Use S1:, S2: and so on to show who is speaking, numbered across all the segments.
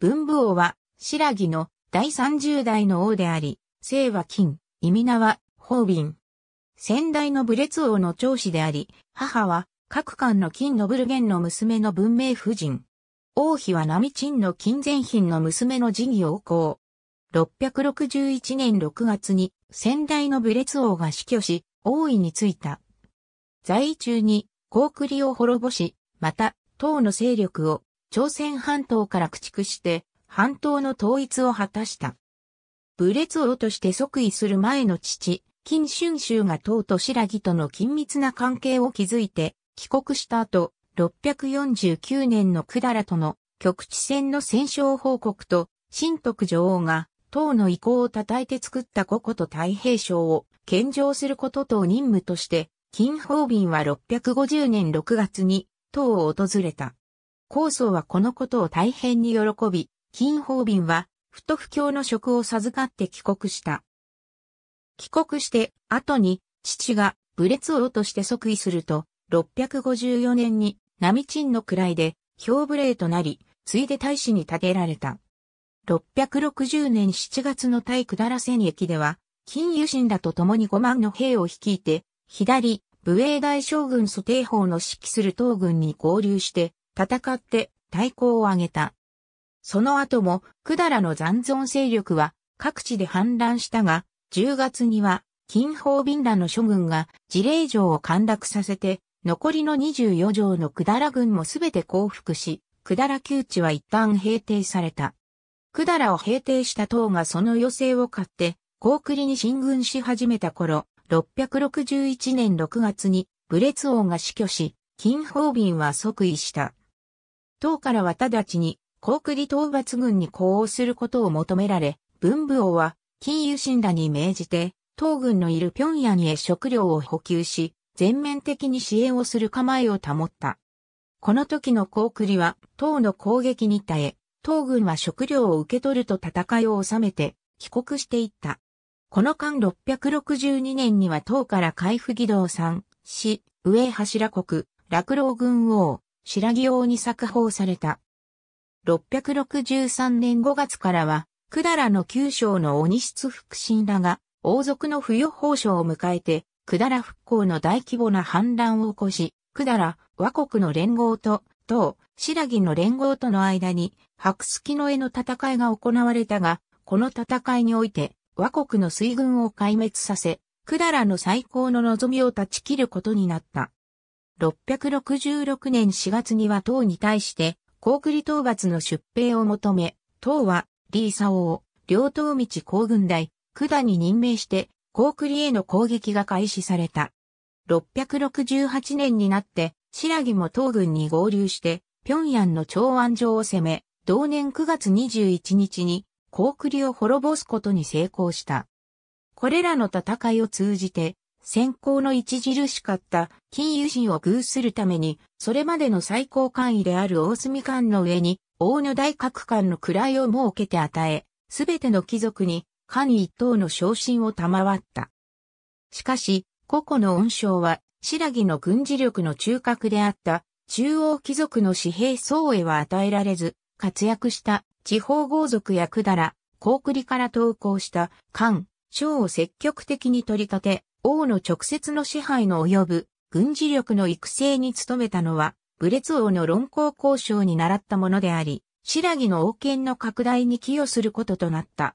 S1: 文武王は、白木の第三十代の王であり、姓は金、意味名は、宝瓶。先代の武列王の長子であり、母は、各官の金のブルゲンの娘の文明夫人。王妃は並賃の金前品の娘の辞儀王公。661年6月に先代の武列王が死去し、王位についた。在位中に、高栗を滅ぼし、また、党の勢力を朝鮮半島から駆逐して、半島の統一を果たした。武列王として即位する前の父、金春秋が唐と白木との緊密な関係を築いて、帰国した後、649年の百済との局地戦の戦勝報告と、新徳女王が唐の意向を叩いて作った五個と太平省を献上することと任務として、金宝瓶は650年6月に唐を訪れた。高僧はこのことを大変に喜び、金宝瓶は、不と不教の職を授かって帰国した。帰国して、後に、父が、武列王として即位すると、654年に、並鎮の位で、兵部礼となり、ついで大使に立てられた。660年7月の対下ら戦役では、金油神らと共に5万の兵を率いて、左、武衛大将軍蘇帝法の指揮する東軍に合流して、戦って対抗を挙げた。その後も、だらの残存勢力は各地で反乱したが、10月には、金宝便らの諸軍が事例城を陥落させて、残りの24条のだら軍もすべて降伏し、だら窮地は一旦平定された。だらを平定した党がその余勢を買って、高栗に進軍し始めた頃、661年6月に、武ツ王が死去し、金宝便は即位した。党からは直ちに、高栗討伐軍に呼応することを求められ、文武王は、金融神らに命じて、唐軍のいる平壌へ食料を補給し、全面的に支援をする構えを保った。この時の高栗は、党の攻撃に耐え、唐軍は食料を受け取ると戦いを収めて、帰国していった。この間662年には党から海部義堂さん、市、上柱国、落老軍王、白木王に作法された。663年5月からは、百済の旧章の鬼室腹心らが、王族の不与法書を迎えて、百済復興の大規模な反乱を起こし、百済、和国の連合と、党、白木の連合との間に、白月の絵の戦いが行われたが、この戦いにおいて、和国の水軍を壊滅させ、百済の最高の望みを断ち切ることになった。666年4月には唐に対して、高栗討伐の出兵を求め、唐は、リーサオを、両党道公軍大、九段に任命して、高栗への攻撃が開始された。668年になって、白木も東軍に合流して、平壌の長安城を攻め、同年9月21日に、高栗を滅ぼすことに成功した。これらの戦いを通じて、先行の著しかった金融人を偶するために、それまでの最高官位である大隅官の上に、大野大閣官の位を設けて与え、すべての貴族に、官位一等の昇進を賜った。しかし、個々の恩賞は、白木の軍事力の中核であった、中央貴族の紙幣総へは与えられず、活躍した地方豪族や百だら、高栗から投降した官、将を積極的に取り立て、王の直接の支配の及ぶ軍事力の育成に努めたのは、ブレツ王の論考交渉に倣ったものであり、白木の王権の拡大に寄与することとなった。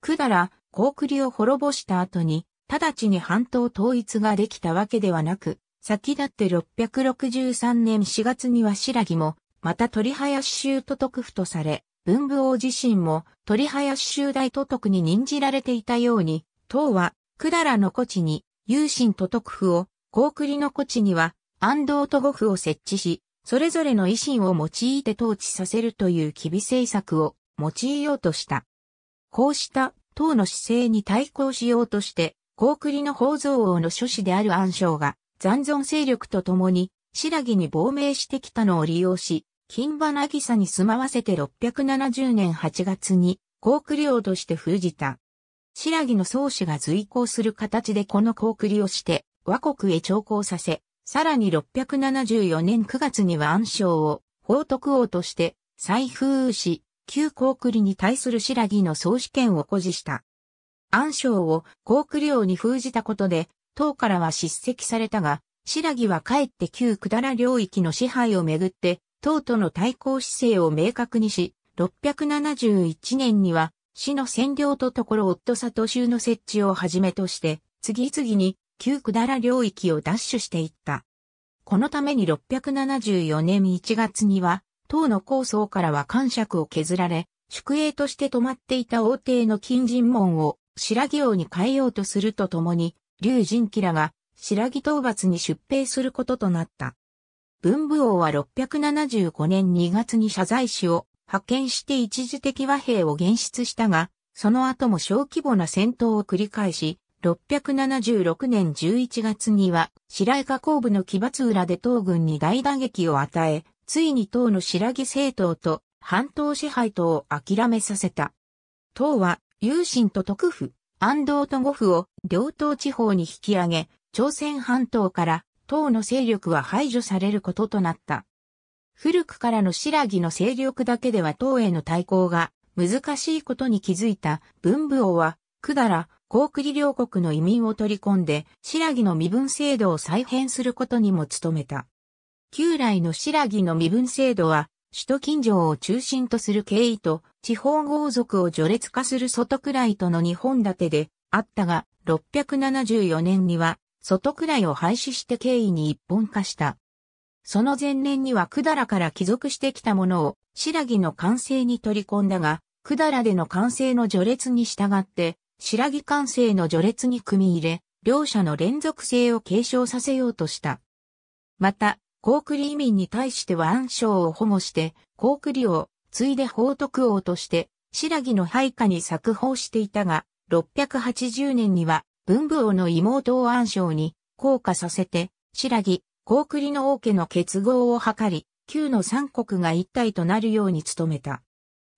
S1: くだら、高栗を滅ぼした後に、直ちに半島統一ができたわけではなく、先立って663年4月には白木も、また鳥林州都督府とされ、文武王自身も鳥林州大都督に任じられていたように、党は百済の古地に、有心と徳府を、高栗の古地には、安藤と五府を設置し、それぞれの維新を用いて統治させるという機微政策を用いようとした。こうした党の姿勢に対抗しようとして、高栗の宝蔵王の諸子である安礁が残存勢力と共に、白木に亡命してきたのを利用し、金馬渚に住まわせて670年8月に、高栗王として封じた。白木の宗主が随行する形でこの高句麗をして、和国へ徴行させ、さらに674年9月には安章を、法徳王として、再封し、旧高句麗に対する白木の宗主権を誇示した。安章を高句麗王に封じたことで、唐からは叱責されたが、白木は帰って旧だら領域の支配をめぐって、唐との対抗姿勢を明確にし、671年には市の占領とところ夫里州の設置をはじめとして、次々に旧だら領域を奪取していった。このために674年1月には、党の構想からは感触を削られ、宿営として泊まっていた王帝の金人門を白木王に変えようとするとともに、竜神吉らが白木討伐に出兵することとなった。文武王は675年2月に謝罪しを派遣して一時的和平を現出したが、その後も小規模な戦闘を繰り返し、676年11月には白井河口部の奇抜浦で東軍に大打撃を与え、ついに党の白木政党と半島支配党を諦めさせた。党は、有心と徳府、安藤と五府を両党地方に引き上げ、朝鮮半島から党の勢力は排除されることとなった。古くからの白木の勢力だけでは唐への対抗が難しいことに気づいた文武王は、百ら、高栗両国の移民を取り込んで、白木の身分制度を再編することにも努めた。旧来の白木の身分制度は、首都近所を中心とする経緯と、地方豪族を序列化する外くらいとの二本立てであったが、674年には、外くらいを廃止して経緯に一本化した。その前年には百済から帰属してきたものを、白木の完成に取り込んだが、百済での完成の序列に従って、白木完成の序列に組み入れ、両者の連続性を継承させようとした。また、高栗移民に対しては暗礁を保護して、高栗を、ついで宝徳王として、白木の配下に作法していたが、680年には、文武王の妹を暗礁に、降下させて、白木、高栗の王家の結合を図り、旧の三国が一体となるように努めた。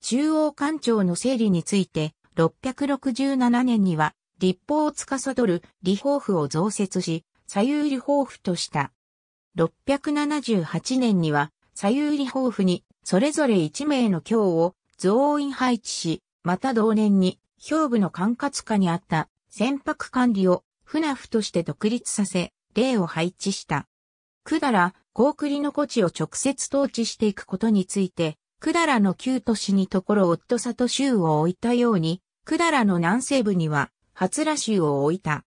S1: 中央官庁の整理について、667年には、立法を司る理法府を増設し、左右理法府とした。678年には、左右理法府に、それぞれ1名の教を増員配置し、また同年に、兵部の管轄下にあった船舶管理を船府として独立させ、例を配置した。コ済、高栗の古地を直接統治していくことについて、百済の旧都市にところ夫里州を置いたように、百済の南西部には、初羅州を置いた。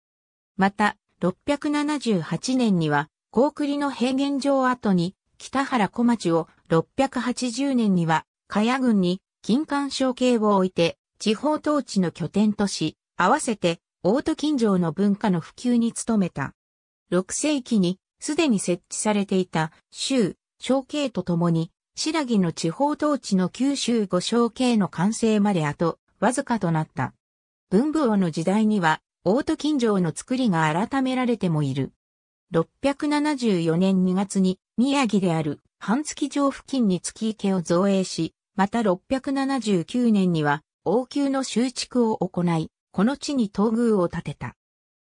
S1: また、678年には、高栗の平原城跡に、北原小町を、680年には、加谷郡に、金管省系を置いて、地方統治の拠点とし、合わせて、大都近城の文化の普及に努めた。6世紀に、すでに設置されていた州、省系とともに、白木の地方統治の九州五省系の完成まであと、わずかとなった。文武王の時代には、大都金城の作りが改められてもいる。674年2月に、宮城である半月城付近に月池を造営し、また679年には、王宮の修築を行い、この地に東宮を建てた。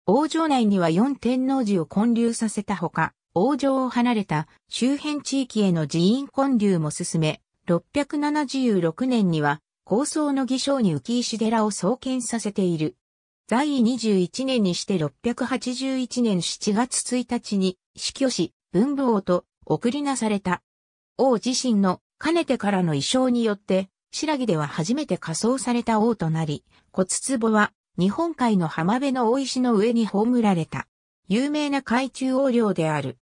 S1: 王城内には四天王寺を建立させたほか、王城を離れた周辺地域への寺院建立も進め、676年には構想の偽将に浮石寺を創建させている。在位21年にして681年7月1日に死去し、文武王と送りなされた。王自身のかねてからの衣装によって、白木では初めて仮装された王となり、骨壺は日本海の浜辺の大石の上に葬られた。有名な海中王領である。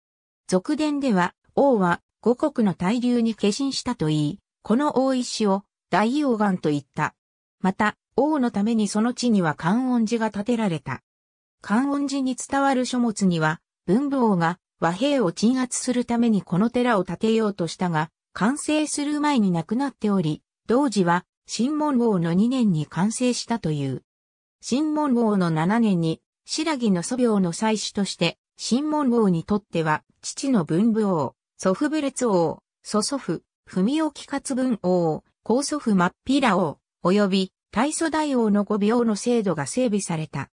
S1: 俗伝では、王は五国の大流に化身したといい、この大石を大王岩と言った。また、王のためにその地には観音寺が建てられた。観音寺に伝わる書物には、文房が和平を鎮圧するためにこの寺を建てようとしたが、完成する前に亡くなっており、同時は、新門王の2年に完成したという。新門王の7年に、白木の祖廟の祭祀として、新門王にとっては、父の文武王、祖父武列王、祖祖父、文置勝文王、高祖父真平王、及び大祖大王の5秒の制度が整備された。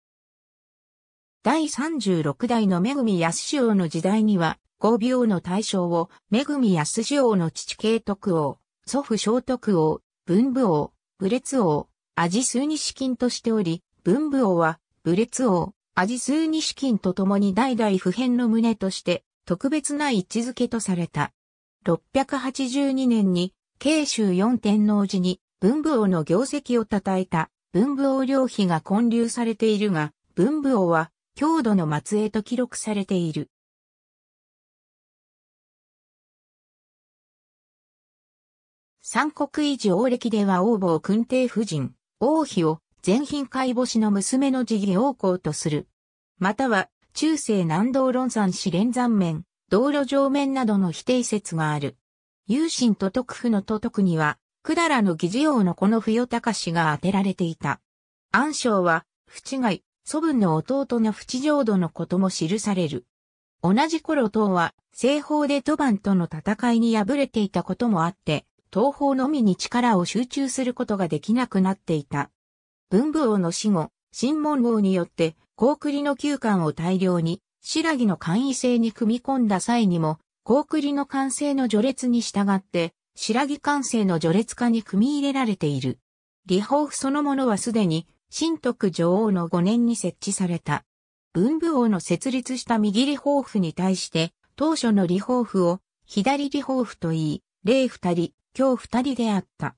S1: 第36代の恵安王の時代には、5秒の対象を、恵安王の父慶徳王、祖父聖徳王、文武王、武列王、アジ数二資金としており、文武王は、武列王、アジスーニ資金と共に代々普遍の旨として、特別な位置づけとされた。682年に、慶州四天王寺に、文武王の業績を称えた、文武王領妃が建立されているが、文武王は、郷土の末裔と記録されている。三国維持王暦では王母を訓帝夫人、王妃を、全品解母子の娘の辞儀業校とする。または、中世南道論山市連山面、道路上面などの否定説がある。有心と徳府の都督には、百済の議事王のこの不高氏が当てられていた。暗章は、淵い、祖文の弟の淵浄土のことも記される。同じ頃唐は、西方で都番との戦いに敗れていたこともあって、東方のみに力を集中することができなくなっていた。文武王の死後、新門王によって、高栗の旧館を大量に、白木の簡易性に組み込んだ際にも、高栗の完成の序列に従って、白木完成の序列化に組み入れられている。理法府そのものはすでに、新徳女王の5年に設置された。文武王の設立した右理法府に対して、当初の理法府を、左理法府と言い、例二人、今日二人であった。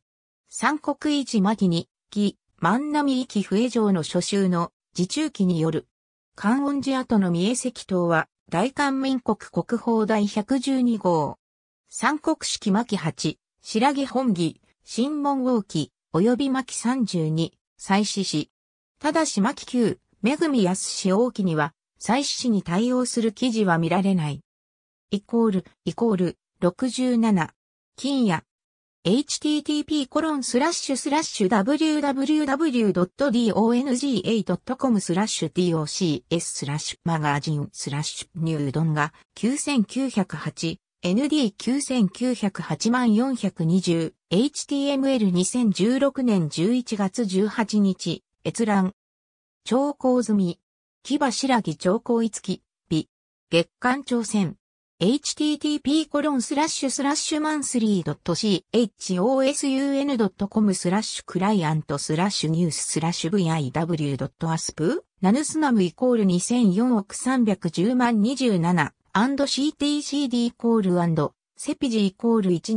S1: 三国維持間に、義、万波域笛城の初秋の自中期による。観音寺跡の三重石塔は、大韓民国国宝第112号。三国式巻8、白木本儀、新門王記、及び巻32、祭祀史。ただし巻9、めぐみ王記には、祭祀史に対応する記事は見られない。イコール、イコール、67。金や、http コロンスラッシュスラッシュ www.dong.com スラッシュ docs スラッシュマガジンスラッシュニュードンが9908 ND9908 420HTML 2016年11月18日閲覧超高済み木柱木超高いつき日月刊朝鮮 http コロンスラッシュスラッシュマンスリー .chosun.com スラッシュクライアントスラッシュニューススラッシュ viw.asp ナヌスナムイコール2004億310万27 &ctcd イコールセピジイコール1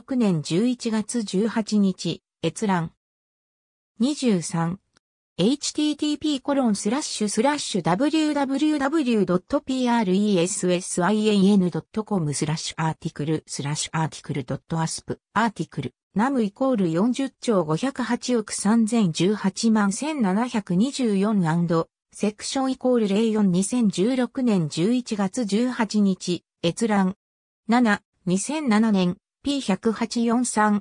S1: 2016年11月18日閲覧23 http://www.pressin.com スラッシュアーティクルスラッシュアーティクル .asp アーティクルナムイコール40兆508億3018万1724セクションイコール042016年11月18日閲覧72007年 p 1 8 4 3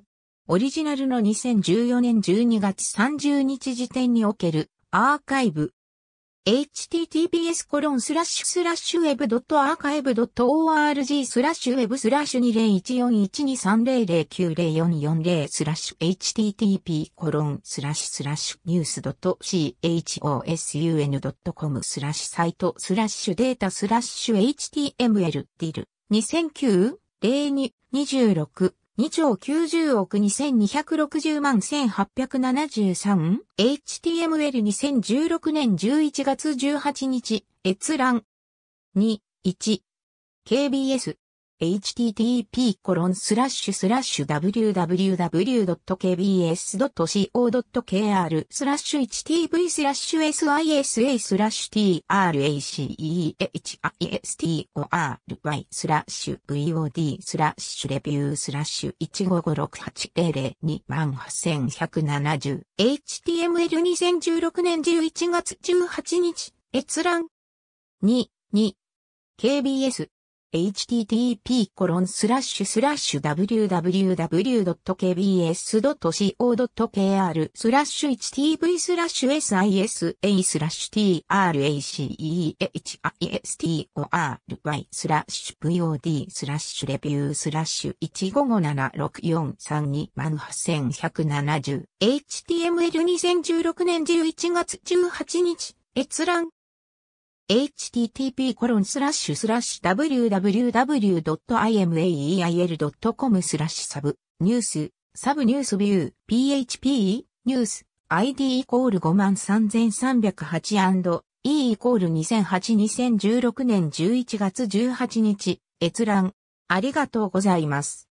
S1: オリジナルの2014年12月30日時点におけるアーカイブ。https コロンスラッシュスラッシュウェブドットアーカイブドット org スラッシュウェブスラッシュ20141230090440スラッシュ http コロンスラッシュスラッシュニュースドット chosun ドットコムスラッシュサイトスラッシュデータスラッシュ html ディル2009 0226 2兆90億2260万 1873HTML2016 年11月18日閲覧21 KBS http://www.kbs.co.kr コロンススララッッシシュュスラッシュ h t v スラッシュ sisa スラッシュ tracehistor y スラッシュ vod スラッシュレビュースラッシュ15568002870 html2016 年11月18日閲覧2、2、KBS http://www.kbs.co.kr スラッシュ 1tv スラッシュ sisa スラッシュ tracehistor スラッシュ pod スラッシュレビュースラッシュ15576432870 html2016 年11月18日閲覧 http://www.imaeil.com スラッシュサブニュースサブニュースビュー PHP ニュース ID イコール 53308&E イコール2008-2016年11月18日閲覧ありがとうございます。